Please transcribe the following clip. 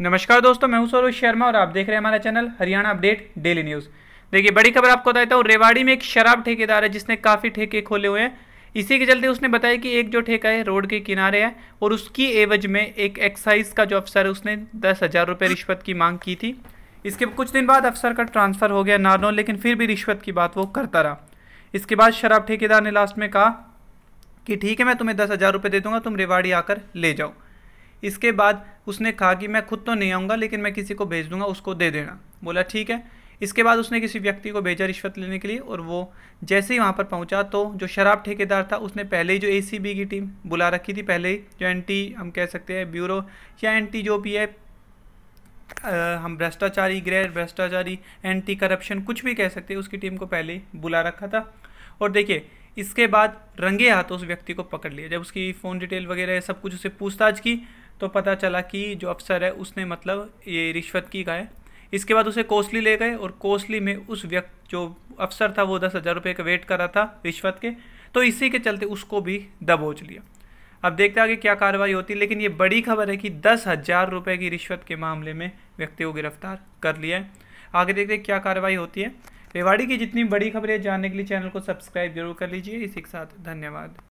नमस्कार दोस्तों मैं हूं सौरभ शर्मा और आप देख रहे हैं हमारा channel Haryana update daily news देखिए बड़ी खबर आपको बताता हूँ रेवाड़ी में एक शराब ठेकेदार है जिसने काफ़ी ठेके खोले हुए हैं इसी के चलते उसने बताया कि एक जो ठेका है रोड के किनारे है और उसकी एवज में एक एक्साइज का जो अफसर है उसने दस हज़ार रुपये रिश्वत की मांग की थी इसके कुछ दिन बाद अफसर का ट्रांसफ़र हो गया नारनौल लेकिन फिर भी रिश्वत की बात वो करता रहा इसके बाद शराब ठेकेदार ने लास्ट में कहा कि ठीक है मैं तुम्हें दस हज़ार रुपये दे दूंगा तुम रेवाड़ी आकर ले जाओ इसके बाद उसने कहा कि मैं खुद तो नहीं आऊँगा लेकिन मैं किसी को भेज दूंगा उसको दे देना बोला ठीक है इसके बाद उसने किसी व्यक्ति को भेजा रिश्वत लेने के लिए और वो जैसे ही वहाँ पर पहुँचा तो जो शराब ठेकेदार था उसने पहले ही जो ए की टीम बुला रखी थी पहले ही जो एंटी हम कह सकते हैं ब्यूरो या एंटी जो भी है आ, हम भ्रष्टाचारी गैर भ्रष्टाचारी एंटी करप्शन कुछ भी कह सकते हैं उसकी टीम को पहले ही बुला रखा था और देखिए इसके बाद रंगे हाथों उस व्यक्ति को पकड़ लिया जब उसकी फ़ोन डिटेल वगैरह सब कुछ उसे पूछताछ की तो पता चला कि जो अफसर है उसने मतलब ये रिश्वत की का है इसके बाद उसे कोसली ले गए और कोसली में उस व्यक्ति जो अफसर था वो दस हज़ार रुपये का वेट कर रहा था रिश्वत के तो इसी के चलते उसको भी दबोच लिया अब देखते आगे क्या कार्रवाई होती है लेकिन ये बड़ी खबर है कि दस हज़ार रुपये की रिश्वत के मामले में व्यक्ति को गिरफ्तार कर लिया है आगे देखते क्या कार्रवाई होती है रेवाड़ी की जितनी बड़ी खबरें जानने के लिए चैनल को सब्सक्राइब जरूर कर लीजिए इसी के साथ धन्यवाद